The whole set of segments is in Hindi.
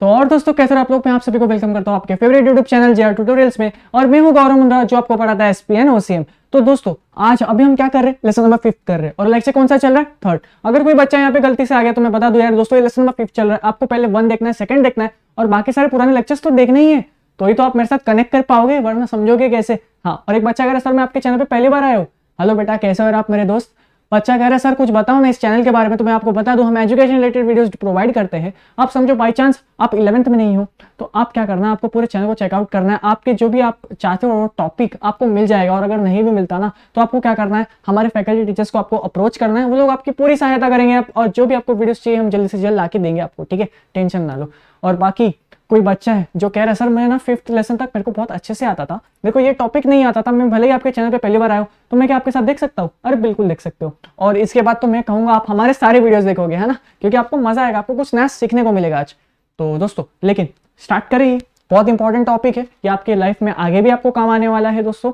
तो और दोस्तों कैसे आप लोग मैं आप सभी को वेलकम करता हूँ आपके favourite YouTube channel J tutorials में और मैं हूं गौरव मुंडा जो आपको पढ़ाता है एसपीएन ओसीएम तो दोस्तों आज अभी हम क्या कर रहे हैं लेसन नंबर फिफ्थ कर रहे हैं और लेक्चर कौन सा चल रहा है थर्ड अगर कोई बच्चा यहाँ पे गलती से आ गया तो मैं बता दू यार दोस्तों ये लेसन नंबर फिफ्थ चल रहा है आपको पहले वन देखना है सेकंड देखना है और बाकी सारे पुराने लेक्चर्स तो देखना ही है तो ही तो आप मेरे साथ कनेक्ट कर पाओगे वरना समझोगे कैसे हाँ और एक बच्चा अगर सर मैं आपके चैनल पर पहली बार आयो हेलो बेटा कैसे हो आप मेरे दोस्त बच्चा कह रहा है सर कुछ बताओ ना इस चैनल के बारे में तो मैं आपको बता दूं हम एजुकेशन रिलेटेड वीडियोस प्रोवाइड करते हैं आप समझो बाई चांस आप इलेवंथ में नहीं हो तो आप क्या करना है आपको पूरे चैनल को चेकआउट करना है आपके जो भी आप चाहते हो टॉपिक आपको मिल जाएगा और अगर नहीं भी मिलता ना तो आपको क्या करना है हमारे फैकल्टी टीचर्स को आपको अप्रोच करना है वो लोग आपकी पूरी सहायता करेंगे और जो भी आपको वीडियो चाहिए हम जल्द से जल्द ला देंगे आपको ठीक है टेंशन ना लो और बाकी कोई बच्चा है जो कह रहा है सर मैं ना फिफ्थ लेसन तक मेरे को बहुत अच्छे से आता था मेरे को ये टॉपिक नहीं आता था मैं भले ही आपके चैनल पे पहली बार आया हूँ तो मैं क्या आपके साथ देख सकता हूँ अरे बिल्कुल देख सकते हो और इसके बाद तो मैं कहूँगा आप हमारे सारे वीडियोज देखोगे है ना क्योंकि आपको मजा आएगा आपको कुछ नया सीखने को मिलेगा आज तो दोस्तों लेकिन स्टार्ट करिए बहुत इंपॉर्टेंट टॉपिक है कि आपके लाइफ में आगे भी आपको काम आने वाला है दोस्तों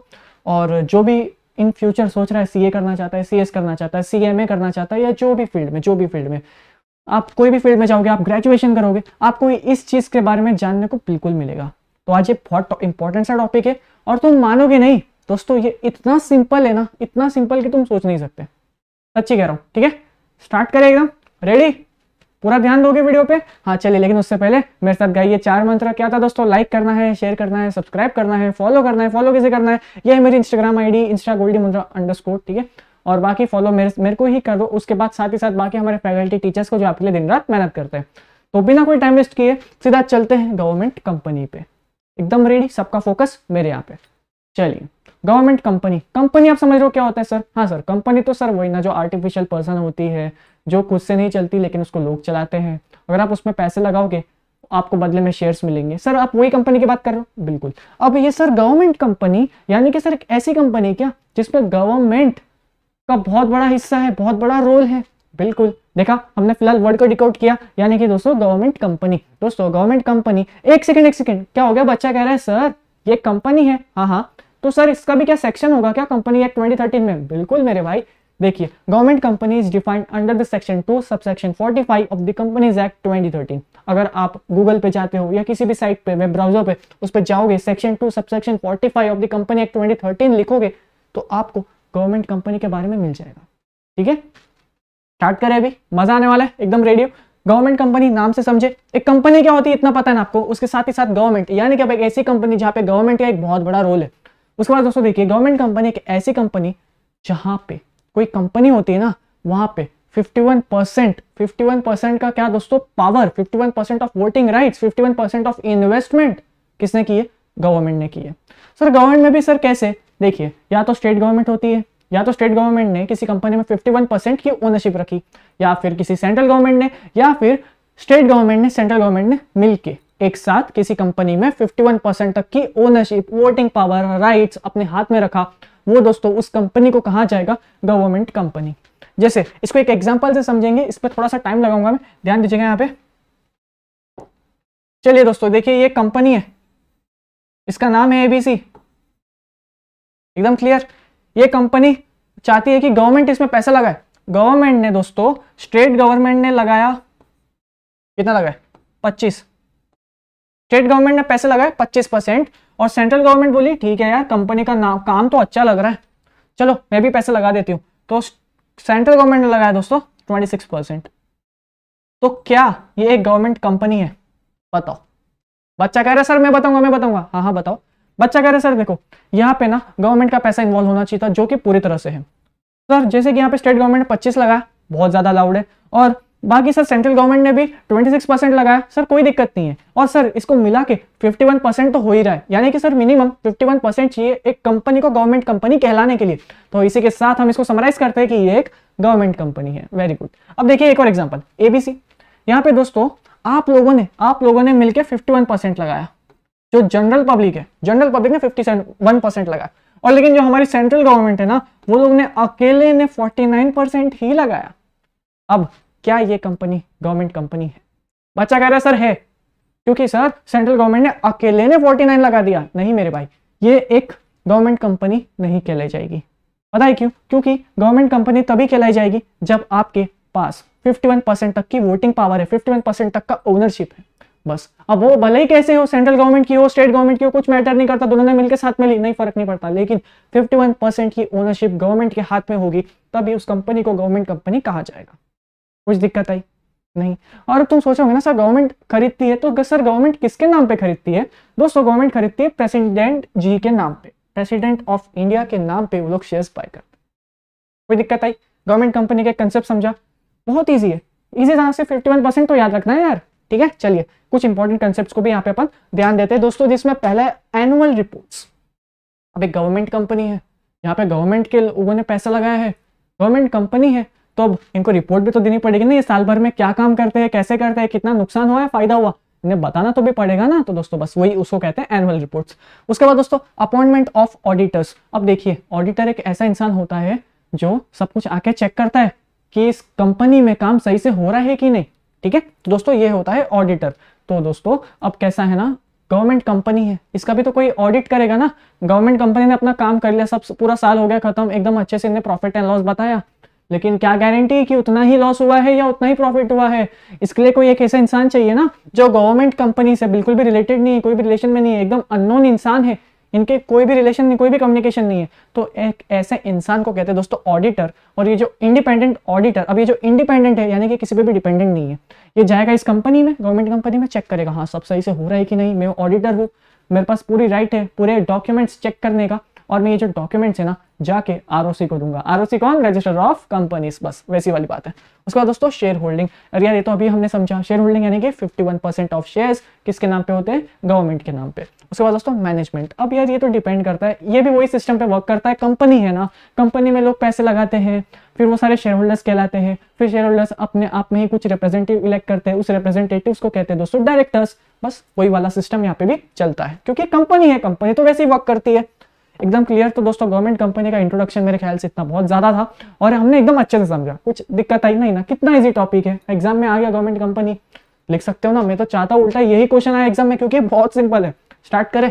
और जो भी इन फ्यूचर सोच रहा है सी करना चाहता है सी करना चाहता है सी करना चाहता है या जो भी फील्ड में जो भी फील्ड में आप कोई भी फील्ड में जाओगे आप ग्रेजुएशन करोगे आपको इस चीज़ के बारे में जानने को बिल्कुल मिलेगा तो आज ये बहुत इंपॉर्टेंट सा टॉपिक है और तुम मानोगे नहीं दोस्तों ये इतना सिंपल है ना इतना सिंपल कि तुम सोच नहीं सकते सच्ची कह रहा हूँ ठीक है स्टार्ट करें एकदम रेडी पूरा ध्यान दोगे वीडियो पे हाँ चलिए लेकिन उससे पहले मेरे साथ गाइए चार मंत्र क्या था दोस्तों लाइक करना है शेयर करना है सब्सक्राइब करना है फॉलो करना है फॉलो कैसे करना है यह मेरी Instagram I D insta Goldy Mudra underscore ठीक है और बाकी फॉलो मेरे मेरे को ही करो उसके बाद साथ ही साथ बाकी हमारे फैकल्टी टीचर्स को जो आपके लिए दिन रात मेहनत करते हैं तो बिना कोई टाइम वेस्ट किए सीधा चलते हैं गवर्नमेंट कंपनी पे एकदम रेडी सबका फोकस मेरे यहाँ पे चलिए गवर्नमेंट कंपनी कंपनी आप समझ रहे हो क्या होता है सर हाँ सर कंपनी तो सर वही ना जो आर्टिफिशियल पर्सन होती है जो खुद से नहीं चलती लेकिन उसको लोग चलाते हैं अगर आप उसमें पैसे लगाओगे आपको बदले में शेयर्स मिलेंगे सर आप वही कंपनी की बात कर रहे हो बिल्कुल अब ये सर गवर्नमेंट कंपनी यानी कि सर एक ऐसी कंपनी क्या जिसमें गवर्नमेंट का बहुत बड़ा हिस्सा है बहुत बड़ा रोल है बिल्कुल देखा हमने फिलहाल वर्ड को डिकोड किया यानी कि दोस्तों गवर्नमेंट कंपनी दोस्तों गवर्नमेंट कंपनी एक सेकंड एक सेकंड क्या हो गया बच्चा कह रहा है सर ये कंपनी है हाँ हाँ तो सर इसका भी क्या सेक्शन होगा क्या कंपनी एक्ट 2013 में बिल्कुल मेरे भाई देखिए government company is defined under the section two sub section forty five of the companies act thirteen अगर आप गूगल पे जाते हो या किसी भी साइट पे वेब ब्राउजर पे उस पर जाओगे section two sub section forty five of the company act twenty thirteen लिखोगे तो आपको गवर्नमेंट कंपनी के बारे में मिल जाएगा ठीक है स्टार्ट करें अभी मजा आने वाला है एकदम रेडियो गवर्नमेंट कंपनी नाम से समझे एक कंपनी क्या होती है इतना पता है ना आपको उसके साथ ही साथ गवर्नमेंट यानी कि ऐसी कंपनी जहाँ पे गवर्नमेंट का एक बहुत बड़ा रोल है उसके बाद दोस्तों देखिए गवर्नमेंट कंपनी एक ऐसी कंपनी जहाँ पे कोई कंपनी होती है ना वहाँ पे 51 परसेंट फिफ्टी का क्या दोस्तों power 51 of voting rights 51 of investment किसने किए गवर्नमेंट ने किए सर गवर्नमेंट में भी सर कैसे देखिए या तो स्टेट गवर्नमेंट होती है या तो स्टेट गवर्नमेंट ने किसी कंपनी में 51 परसेंट की ओनरशिप रखी या फिर किसी सेंट्रल गवर्नमेंट ने या फिर स्टेट गवर्नमेंट ने सेंट्रल गवर्नमेंट ने मिलकर एक साथ किसी कंपनी में 51 परसेंट तक की ओनरशिप वोटिंग पावर राइट्स अपने हाथ में रखा वो दोस्तों उस कंपनी को कहा जाएगा गवर्नमेंट कंपनी जैसे इसको एक एग्जाम्पल से समझेंगे इस पर थोड़ा सा टाइम लगाऊंगा मैं ध्यान दीजिएगा यहाँ पे चलिए दोस्तों देखिए ये कंपनी है इसका नाम है एबीसी एकदम क्लियर ये कंपनी चाहती है कि गवर्नमेंट इसमें पैसा लगाए गवर्नमेंट ने दोस्तों स्टेट गवर्नमेंट ने लगाया कितना लगाया पच्चीस स्टेट गवर्नमेंट ने पैसे लगाए पच्चीस परसेंट और सेंट्रल गवर्नमेंट बोली ठीक है यार कंपनी का नाम काम तो अच्छा लग रहा है चलो मैं भी पैसे लगा देती हूँ तो सेंट्रल गवर्नमेंट ने लगाया दोस्तों ट्वेंटी सिक्स परसेंट तो क्या ये एक गवर्नमेंट कंपनी है बताओ बच्चा कह रहा है सर मैं बताऊंगा मैं बताऊंगा हाँ हाँ बताओ बच्चा कह रहे सर देखो यहाँ पे ना गवर्नमेंट का पैसा इन्वॉल्व होना चाहिए था जो कि पूरी तरह से है सर जैसे कि यहाँ पे स्टेट गवर्नमेंट पच्चीस लगाया बहुत ज़्यादा अलाउड है और बाकी सर सेंट्रल गवर्नमेंट ने भी 26 परसेंट लगाया सर कोई दिक्कत नहीं है और सर इसको मिला के 51 परसेंट तो हो ही रहा है यानी कि सर मिनिमम 51 परसेंट चाहिए एक कंपनी को गवर्नमेंट कंपनी कहलाने के लिए तो इसी के साथ हम इसको समराइज करते हैं कि ये एक गवर्नमेंट कंपनी है वेरी गुड अब देखिए एक और एग्जाम्पल एबीसी यहाँ पे दोस्तों आप लोगों ने आप लोगों ने मिलकर फिफ्टी लगाया जो जनरल पब्लिक है जनरल पब्लिक ने फिफ्टी वन परसेंट लगाया और लेकिन जो हमारी सेंट्रल गवर्नमेंट है ना वो लोग ने अकेले ने 49 परसेंट ही लगाया अब क्या ये कंपनी गवर्नमेंट कंपनी है बच्चा कह रहा है सर है क्योंकि सर सेंट्रल गवर्नमेंट ने अकेले ने 49 लगा दिया नहीं मेरे भाई ये एक गवर्नमेंट कंपनी नहीं कहलाई जाएगी पता है क्यों क्योंकि गवर्नमेंट कंपनी तभी कहलाई जाएगी जब आपके पास 51 परसेंट तक की वोटिंग पावर है 51 परसेंट तक का ओनरशिप है बस अब वो भले ही कैसे हो सेंट्रल गवर्नमेंट की हो स्टेट गवर्नमेंट की हो कुछ मैटर नहीं करता दोनों ने मिलकर साथ में ली नहीं फर्क नहीं पड़ता लेकिन 51 परसेंट की ओनरशिप गवर्नमेंट के हाथ में होगी तभी उस कंपनी को गवर्नमेंट कंपनी कहा जाएगा कुछ दिक्कत आई नहीं और अब तुम सोचोगे ना सर गवर्नमेंट खरीदती है तो सर गवर्नमेंट किसके नाम पर खरीदती है दोस्तों गवर्नमेंट खरीदती है प्रेसिडेंट जी के नाम पे प्रेसिडेंट ऑफ इंडिया के नाम पे वो लोग शेयर बाय करते कोई दिक्कत आई गवर्नमेंट कंपनी का कंसेप्ट समझा बहुत ईजी है इसी तरह से फिफ्टी परसेंट तो याद रखना है यार ठीक है चलिए कुछ इंपॉर्टेंट कंसेप्ट को भी यहाँ पे अपन ध्यान देते हैं दोस्तों जिसमें पहला एनुअल रिपोर्ट अब एक गवर्नमेंट कंपनी है यहाँ पे गवर्नमेंट के लोगों ने पैसा लगाया है गवर्नमेंट कंपनी है तो अब इनको रिपोर्ट भी तो देनी पड़ेगी ना ये साल भर में क्या काम करते हैं कैसे करते हैं कितना नुकसान हुआ है फायदा हुआ इन्हें बताना तो भी पड़ेगा ना तो दोस्तों बस वही उसको कहते हैं एनुअल रिपोर्ट्स उसके बाद दोस्तों अपॉइंटमेंट ऑफ ऑडिटर्स अब देखिए ऑडिटर एक ऐसा इंसान होता है जो सब कुछ आके चेक करता है कि इस कंपनी में काम सही से हो रहा है कि नहीं ठीक है तो दोस्तों ये होता है ऑडिटर तो दोस्तों अब कैसा है ना गवर्नमेंट कंपनी है इसका भी तो कोई ऑडिट करेगा ना गवर्नमेंट कंपनी ने अपना काम कर लिया सब पूरा साल हो गया खत्म एकदम अच्छे से इन्हें प्रॉफिट एंड लॉस बताया लेकिन क्या गारंटी कि उतना ही लॉस हुआ है या उतना ही प्रॉफिट हुआ है इसके लिए कोई एक ऐसा इंसान चाहिए ना जो गवर्नमेंट कंपनी से बिल्कुल भी रिलेटेड नहीं है कोई भी रिलेशन में नहीं है एकदम अननोन इंसान है इनके कोई भी रिलेशन नहीं कोई भी कम्युनिकेशन नहीं है तो एक ऐसे इंसान को कहते हैं दोस्तों ऑडिटर और ये जो इंडिपेंडेंट ऑडिटर अब ये जो इंडिपेंडेंट है यानी कि किसी पे भी डिपेंडेंट नहीं है ये जाएगा इस कंपनी में गवर्नमेंट कंपनी में चेक करेगा हाँ सब सही से हो रहा है कि नहीं मैं ऑडिटर हूँ मेरे पास पूरी राइट है पूरे डॉक्यूमेंट्स चेक करने का और मैं ये जो डॉक्यूमेंट्स है ना जाके आर को दूंगा आर कौन रजिस्टर ऑफ कंपनीज बस वैसी वाली बात है उसके बाद दोस्तों शेयर होल्डिंग अरे यार ये तो अभी हमने समझा शेयर होल्डिंग यानी कि 51% ऑफ शेयर्स किसके नाम पे होते हैं गवर्नमेंट के नाम पे उसके बाद दोस्तों मैनेजमेंट अब यार ये तो डिपेंड करता है ये भी वही सिस्टम पे वर्क करता है कंपनी है ना कंपनी में लोग पैसे लगाते हैं फिर वो सारे शेयर होल्डर्स कहलाते हैं फिर शेयर होल्डर्स अपने आप में ही कुछ रिप्रेजेंटेटिव इलेक्ट करते हैं उस रिप्रेजेंटेटिव को कहते हैं दोस्तों डायरेक्टर्स बस वही वाला सिस्टम यहाँ पे भी चलता है क्योंकि कंपनी है कंपनी तो वैसे ही वर्क करती है एकदम क्लियर तो दोस्तों गवर्नमेंट कंपनी का इंट्रोडक्शन मेरे ख्याल से इतना बहुत ज्यादा था और हमने एकदम अच्छे से समझा कुछ दिक्कत आई नहीं ना कितना इजी टॉपिक है एग्जाम में आ गया गवर्नमेंट कंपनी लिख सकते हो ना मैं तो चाहता हूँ उल्टा यही क्वेश्चन आया एग्जाम में क्योंकि बहुत सिंपल है स्टार्ट करें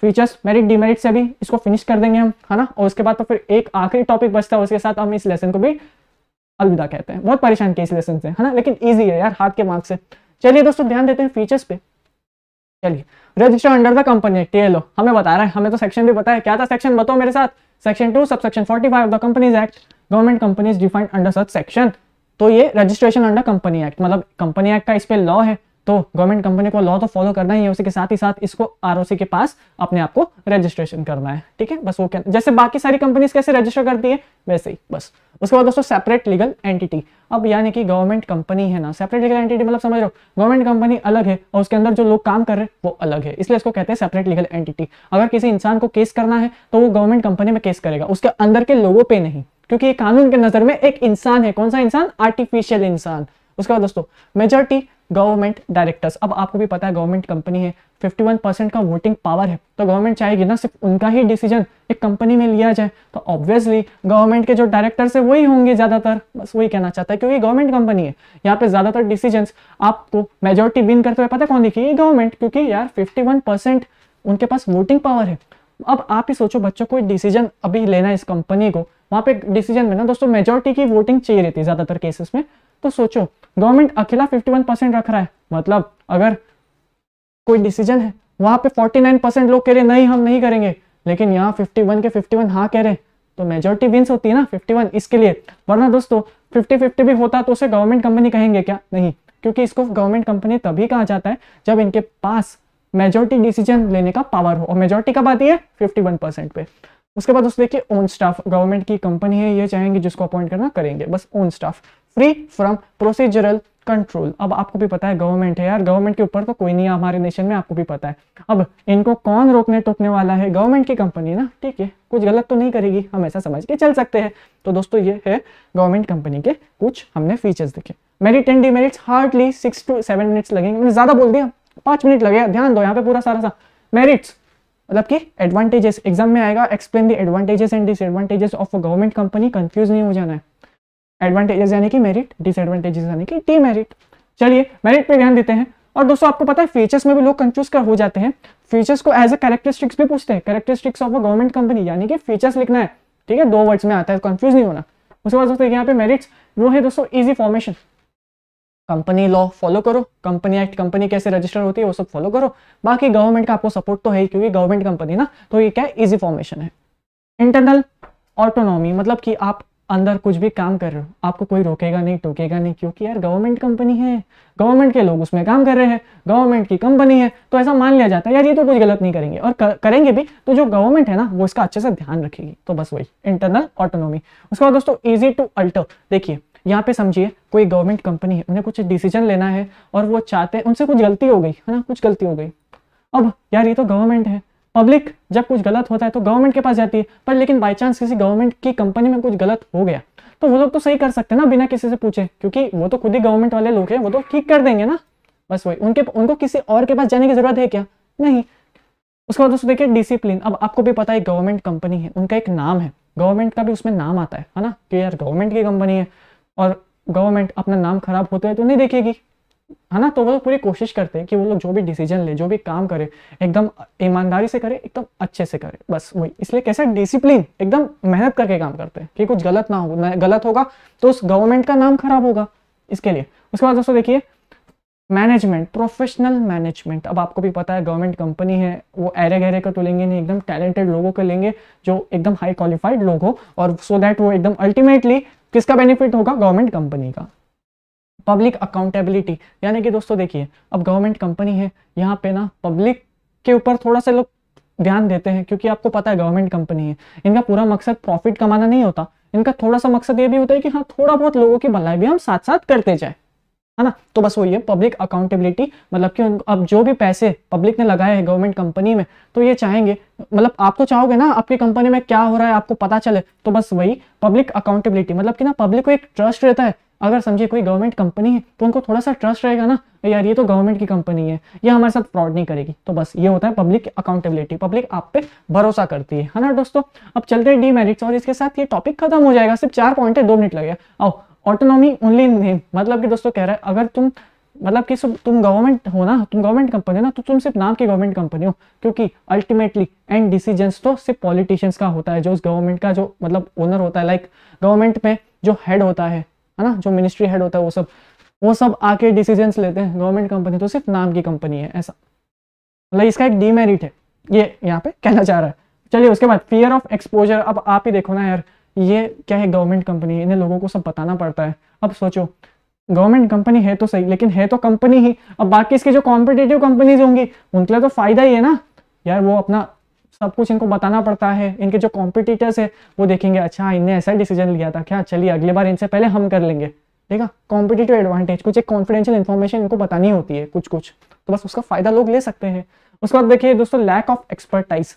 फीचर्स मेरिट डिमेरिट से भी इसको फिनिश कर देंगे हम है ना और उसके बाद तो फिर एक आखिरी टॉपिक बचता है उसके साथ हम इस लेसन को भी अलविदा कहते हैं बहुत परेशान किया इस लेसन से है ना लेकिन ईजी है यार हाथ के मार्क्स से चलिए दोस्तों ध्यान देते हैं फीचर्स पे चलिए रजिस्टर अंडर द कंपनी टीएलओ हमें बता रहा है हमें तो सेक्शन भी पता है क्या था सेक्शन बताओ मेरे साथ section two sub section forty five of the companies act government companies defined under such section तो ये रजिस्ट्रेशन अंडर कंपनी एक्ट मतलब कंपनी एक्ट का इस पर लॉ है तो गवर्नमेंट कंपनी को लॉ तो फॉलो करना ही है उसी के साथ ही साथ इसको आर के पास अपने आप को रजिस्ट्रेशन करना है ठीक है बस वो क्या जैसे बाकी सारी कंपनीज कैसे रजिस्टर करती है वैसे ही बस उसके बाद दोस्तों सेपरेट लीगल एंटिटी अब यानी कि गवर्नमेंट कंपनी है ना सेपरेट लीगल एंटिटी मतलब समझ लो गवर्नमेंट कंपनी अलग है और उसके अंदर जो लोग काम कर रहे हैं वो अलग है इसलिए इसको कहते हैं सेपरेट लीगल एंटिटी अगर किसी इंसान को केस करना है तो वो गवर्नमेंट कंपनी में केस करेगा उसके अंदर के लोगों पर नहीं क्योंकि कानून के नजर में एक इंसान है कौन सा इंसान आर्टिफिशियल इंसान उसके बाद दोस्तों मेजोरिटी गवर्नमेंट डायरेक्टर्स अब आपको भी पता है गवर्नमेंट कंपनी है 51 परसेंट का वोटिंग पावर है तो गवर्नमेंट चाहेगी ना सिर्फ उनका ही डिसीजन एक कंपनी में लिया जाए तो ऑब्वियसली गवर्नमेंट के जो डायरेक्टर्स है वही होंगे ज़्यादातर बस वही कहना चाहता है क्योंकि गवर्नमेंट कंपनी है यहाँ पे ज़्यादातर डिसीजन आपको मेजोरिटी विन करते हुए पता कौन देखिए गवर्नमेंट क्योंकि यार फिफ्टी उनके पास वोटिंग पावर है अब आप ही सोचो बच्चों को डिसीजन अभी लेना है इस कंपनी को वहां पे डिसीजन में ना दोस्तों मेजोरिटी की वोटिंग चाहिए रहती है ज़्यादातर केसेस में तो सोचो गवर्नमेंट अकेला 51 परसेंट रख रहा है मतलब अगर कोई डिसीजन है वहां पे 49 परसेंट लोग कह रहे नहीं हम नहीं करेंगे लेकिन यहाँ 51 के 51 वन हाँ कह रहे तो मेजोरिटी विंस होती है ना फिफ्टी इसके लिए वरना दोस्तों फिफ्टी फिफ्टी भी होता तो उसे गवर्नमेंट कंपनी कहेंगे क्या नहीं क्योंकि इसको गवर्नमेंट कंपनी तभी कहा जाता है जब इनके पास मेजोरिटी डिसीजन लेने का पावर हो और मेजोरिटी कब आती है वन परसेंट पे उसके बाद उसने देखिए ओन स्टाफ गवर्नमेंट की कंपनी है ये चाहेंगे जिसको अपॉइंट करना करेंगे बस own staff free from procedural control अब आपको भी पता है गवर्नमेंट है यार गवर्नमेंट के ऊपर तो कोई नहीं है हमारे नेशन में आपको भी पता है अब इनको कौन रोकने टोकने वाला है गवर्नमेंट की कंपनी ना ठीक है कुछ गलत तो नहीं करेगी हम ऐसा समझ के चल सकते हैं तो दोस्तों ये है गवर्नमेंट कंपनी के कुछ हमने फीचर्स देखे merit and demerits hardly six to seven minutes लगेंगे मैंने ज़्यादा बोल दिया पांच मिनट लगे ध्यान दो यहाँ पे पूरा सारा सा मेरिट्स मतलब कि एडवांटेजेस एग्जाम में आएगा explain the advantages and disadvantages of a government company confuse नहीं हो जाना है एडवांटेजेस यानी कि मेरिट डिसएडवांटेजेस यानी कि डी मेरिट चलिए मेरिट पे ध्यान देते हैं और दोस्तों आपको पता है फीचर्स में भी लोग कंफ्यूज कर हो जाते हैं फीचर्स को एज अ कैरेक्टरिस्टिक्स भी पूछते हैं characteristics of a government company यानी कि फीचर्स लिखना है ठीक है दो वर्ड्स में आता है कंफ्यूज नहीं होना उसके बाद दोस्तों यहाँ पे मेरिट्स वो है दोस्तों easy formation company law follow करो कंपनी एक्ट कंपनी कैसे रजिस्टर होती है वो सब फॉलो करो बाकी गवर्नमेंट का आपको सपोर्ट तो है क्योंकि गवर्नमेंट कंपनी ना तो ये क्या है इजी फॉर्मेशन है इंटरनल ऑटोनॉमी मतलब कि आप अंदर कुछ भी काम कर रहे हो आपको कोई रोकेगा नहीं टोकेगा नहीं क्योंकि यार गवर्नमेंट कंपनी है गवर्नमेंट के लोग उसमें काम कर रहे हैं गवर्नमेंट की कंपनी है तो ऐसा मान लिया जाता है यार ये तो कुछ गलत नहीं करेंगे और कर, करेंगे भी तो जो गवर्नमेंट है ना वो इसका अच्छे से ध्यान रखेगी तो बस वही इंटरनल ऑटोनॉमी उसके बाद दोस्तों ईजी टू अल्टर देखिए यहाँ पे समझिए कोई गवर्नमेंट कंपनी है उन्हें कुछ डिसीजन लेना है और वो चाहते हैं उनसे कुछ गलती हो गई है ना कुछ गलती हो गई अब यार ये तो गवर्नमेंट है पब्लिक जब कुछ गलत होता है तो गवर्नमेंट के पास जाती है पर लेकिन बाई चांस किसी गवर्नमेंट की कंपनी में कुछ गलत हो गया तो वो लोग तो सही कर सकते हैं ना बिना किसी से पूछे क्योंकि वो तो खुद ही गवर्नमेंट वाले लोग हैं वो तो ठीक कर देंगे ना बस वही उनके उनको किसी और के पास जाने की जरूरत है क्या नहीं उसके बाद उसको देखिए डिसिप्लिन अब आपको भी पता है गवर्नमेंट कंपनी है उनका एक नाम है गवर्नमेंट का भी उसमें नाम आता है है ना कि यार गवर्नमेंट की कंपनी है और गवर्नमेंट अपना नाम खराब होते हुए तो नहीं देखेगी है ना तो वो पूरी कोशिश करते हैं कि वो लोग जो भी डिसीजन ले जो भी काम करे एकदम ईमानदारी से करे एकदम अच्छे से करे बस वही इसलिए कैसे डिसिप्लिन एकदम मेहनत करके काम करते हैं कि कुछ गलत ना हो गलत होगा तो उस गवर्नमेंट का नाम खराब होगा इसके लिए उसके बाद दोस्तों देखिए मैनेजमेंट प्रोफेशनल मैनेजमेंट अब आपको भी पता है गवर्नमेंट कंपनी है वो एरे गहरे का तो लेंगे नहीं एकदम टैलेंटेड लोगों को लेंगे जो एकदम हाई क्वालिफाइड लोग हो और सो so दैट वो एकदम अल्टीमेटली किसका बेनिफिट होगा गवर्नमेंट कंपनी का पब्लिक अकाउंटेबिलिटी यानी कि दोस्तों देखिए अब गवर्नमेंट कंपनी है यहाँ पे ना पब्लिक के ऊपर थोड़ा सा लोग ध्यान देते हैं क्योंकि आपको पता है गवर्नमेंट कंपनी है इनका पूरा मकसद प्रॉफिट कमाना नहीं होता इनका थोड़ा सा मकसद ये भी होता है कि हाँ थोड़ा बहुत लोगों की भलाई भी हम साथ साथ करते जाए है ना तो बस वही है पब्लिक अकाउंटेबिलिटी मतलब कि अब जो भी पैसे पब्लिक ने लगाए हैं गवर्नमेंट कंपनी में तो ये चाहेंगे मतलब आप तो चाहोगे ना आपकी कंपनी में क्या हो रहा है आपको पता चले तो बस वही पब्लिक अकाउंटेबिलिटी मतलब कि ना पब्लिक को एक ट्रस्ट रहता है अगर समझिए कोई गवर्नमेंट कंपनी है तो उनको थोड़ा सा ट्रस्ट रहेगा ना यार ये तो गवर्नमेंट की कंपनी है ये हमारे साथ फ्रॉड नहीं करेगी तो बस ये होता है पब्लिक अकाउंटेबिलिटी पब्लिक आप पे भरोसा करती है ना दोस्तों अब चलते हैं डीमेरिट्स और इसके साथ ये टॉपिक खत्म हो जाएगा सिर्फ चार पॉइंट है दो मिनट लगेगा आओ ऑटोनॉमी ओनली नेम मतलब कि दोस्तों कह रहा है अगर तुम मतलब कि सब तुम गवर्नमेंट हो ना तुम गवर्नमेंट कंपनी हो ना तो तुम सिर्फ नाम की गवर्नमेंट कंपनी हो क्योंकि अल्टीमेटली एंड डिसीजंस तो सिर्फ पॉलिटिशियंस का होता है जो उस गवर्नमेंट का जो मतलब ओनर होता है लाइक गवर्नमेंट में जो हेड होता है है ना जो मिनिस्ट्री हेड होता है वो सब वो सब आके डिसीजंस लेते हैं गवर्नमेंट कंपनी तो सिर्फ नाम की कंपनी है ऐसा मतलब इसका एक डीमेरिट है ये यहाँ पे कहना चाह रहा है चलिए उसके बाद फियर ऑफ एक्सपोजर अब आप ही देखो ना यार ये क्या है गवर्नमेंट कंपनी है इन्हें लोगों को सब बताना पड़ता है अब सोचो गवर्नमेंट कंपनी है तो सही लेकिन है तो कंपनी ही अब बाकी इसके जो कॉम्पिटेटिव कंपनीज होंगी उनके लिए तो फायदा ही है ना यार वो अपना सब कुछ इनको बताना पड़ता है इनके जो कॉम्पिटिटर्स है वो देखेंगे अच्छा इनने ऐसा डिसीजन लिया था क्या चलिए अगली बार इनसे पहले हम कर लेंगे ठीक है कॉम्पिटेटिव एडवांटेज कुछ एक कॉन्फिडेंशियल इन्फॉर्मेशन इनको बतानी होती है कुछ कुछ तो बस उसका फायदा लोग ले सकते हैं उसके बाद देखिए दोस्तों लैक ऑफ एक्सपर्टाइज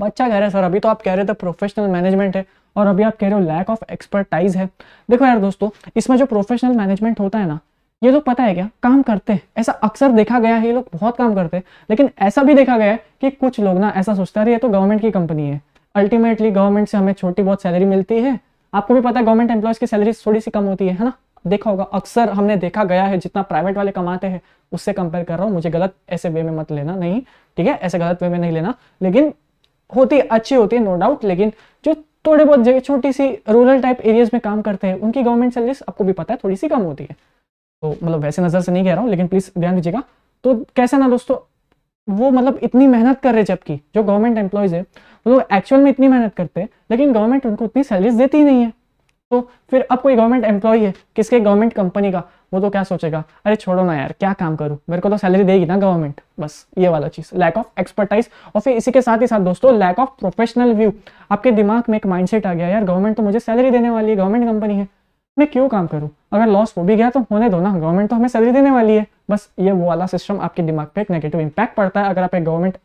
बच्चा कह रहे हैं सर अभी तो आप कह रहे थे प्रोफेशनल मैनेजमेंट है और अभी आप कह रहे हो लैक ऑफ एक्सपर्टाइज है देखो यार दोस्तों इसमें जो प्रोफेशनल मैनेजमेंट होता है ना ये लोग पता है क्या काम करते हैं ऐसा अक्सर देखा गया है ये लोग बहुत काम करते हैं लेकिन ऐसा भी देखा गया है कि कुछ लोग ना ऐसा सोचते हैं ये तो गवर्नमेंट की कंपनी है अल्टीमेटली गवर्नमेंट से हमें छोटी बहुत सैलरी मिलती है आपको भी पता है गवर्नमेंट एम्प्लॉयज़ की सैलरी थोड़ी सी कम होती है है ना देखा होगा अक्सर हमने देखा गया है जितना प्राइवेट वाले कमाते हैं उससे कंपेयर कर रहा हूँ मुझे गलत ऐसे वे में मत लेना नहीं ठीक है ऐसे गलत वे में नहीं लेना लेकिन होती अच्छी होती है नो डाउट लेकिन जो थोड़े बहुत जगह छोटी सी रूरल टाइप एरियाज में काम करते हैं उनकी गवर्नमेंट सर्विस आपको भी पता है थोड़ी सी कम होती है तो मतलब वैसे नज़र से नहीं कह रहा हूँ लेकिन प्लीज़ ध्यान दीजिएगा तो कैसे ना दोस्तों वो मतलब इतनी मेहनत कर रहे जबकि जो गवर्नमेंट एम्प्लॉयज़ है वो एक्चुअल में इतनी मेहनत करते हैं लेकिन गवर्नमेंट उनको उतनी सैलरीज देती ही नहीं है तो फिर अब कोई गवर्नमेंट एम्प्लॉई है किसके गवर्नमेंट कंपनी का वो तो क्या सोचेगा अरे छोड़ो ना यार क्या काम करूं मेरे को तो सैलरी देगी ना गवर्नमेंट बस ये वाला चीज लैक ऑफ एक्सपर्टाइज और फिर इसी के साथ ही साथ दोस्तों लैक ऑफ प्रोफेशनल व्यू आपके दिमाग में एक माइंडसेट आ गया यार गवर्नमेंट तो मुझे सैलरी देने वाली है गवर्नमेंट कंपनी है मैं क्यों काम करूं अगर लॉस हो भी गया तो होने दो ना गवर्नमेंट तो हमें सैलरी देने वाली है बस ये वो वाला सिस्टम आपके दिमाग पे एक नेगेटिव इंपैक्ट पड़ता है अगर आप एक गवर्नमेंट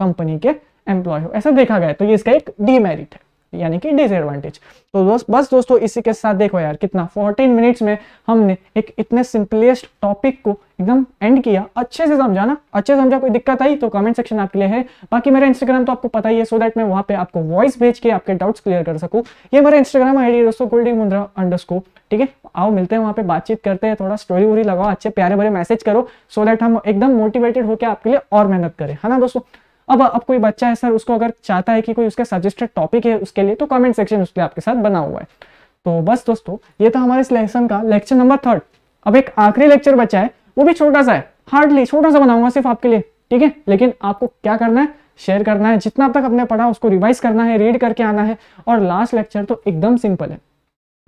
कंपनी के एम्प्लॉय हो ऐसा देखा गया तो ये इसका एक डीमेरिट है यानी कि डिसएडवांटेज तो दोस्त बस दोस्तों इसी के साथ देखो यार कितना 14 मिनट्स में हमने एक इतने सिंपलेस्ट टॉपिक को एकदम एंड किया अच्छे से समझा ना अच्छे से समझा कोई दिक्कत आई तो कमेंट सेक्शन आपके लिए है बाकी मेरा इंस्टाग्राम तो आपको पता ही है सो दैट मैं वहां पे आपको वॉइस भेज के आपके डाउट्स क्लियर कर सकूँ ये मेरा इंस्टाग्राम आई दोस्तों गोल्डी मुद्रा अंडर ठीक है आओ मिलते हैं वहाँ पे बातचीत करते हैं थोड़ा स्टोरी वोरी लगाओ अच्छे प्यारे भरे मैसेज करो सो दैट हम एकदम मोटिवेटेड होकर आपके लिए और मेहनत करें है ना दोस्तों अब अब कोई बच्चा है सर उसको अगर चाहता है कि कोई उसका सजेस्टेड टॉपिक है उसके लिए तो कमेंट सेक्शन उसके आपके साथ बना हुआ है तो बस दोस्तों ये था हमारे इस लेसन का लेक्चर नंबर थर्ड अब एक आखिरी लेक्चर बचा है वो भी छोटा सा है हार्डली छोटा सा बनाऊंगा सिर्फ आपके लिए ठीक है लेकिन आपको क्या करना है शेयर करना है जितना तक आपने पढ़ा उसको रिवाइज करना है रीड करके आना है और लास्ट लेक्चर तो एकदम सिंपल है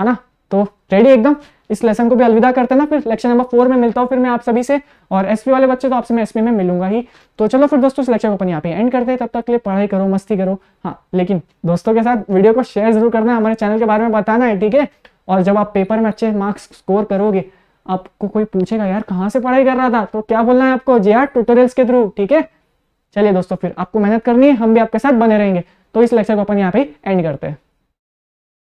है ना तो रेडी एकदम इस लेसन को भी अलविदा करते ना फिर लेक्चर नंबर फोर में मिलता हूँ फिर मैं आप सभी से और एस वाले बच्चे तो आपसे मैं एस में मिलूंगा ही तो चलो फिर दोस्तों इस लेक्चर को अपन यहाँ पे एंड करते हैं तब तक के लिए पढ़ाई करो मस्ती करो हाँ लेकिन दोस्तों के साथ वीडियो को शेयर जरूर करना हमारे चैनल के बारे में बताना है ठीक है और जब आप पेपर में अच्छे मार्क्स स्कोर करोगे आपको कोई पूछेगा यार कहाँ से पढ़ाई कर रहा था तो क्या बोलना है आपको जी यार हाँ, ट्यूटोरियल्स के थ्रू ठीक है चलिए दोस्तों फिर आपको मेहनत करनी है हम भी आपके साथ बने रहेंगे तो इस लेक्चर को अपन यहाँ पे एंड करते हैं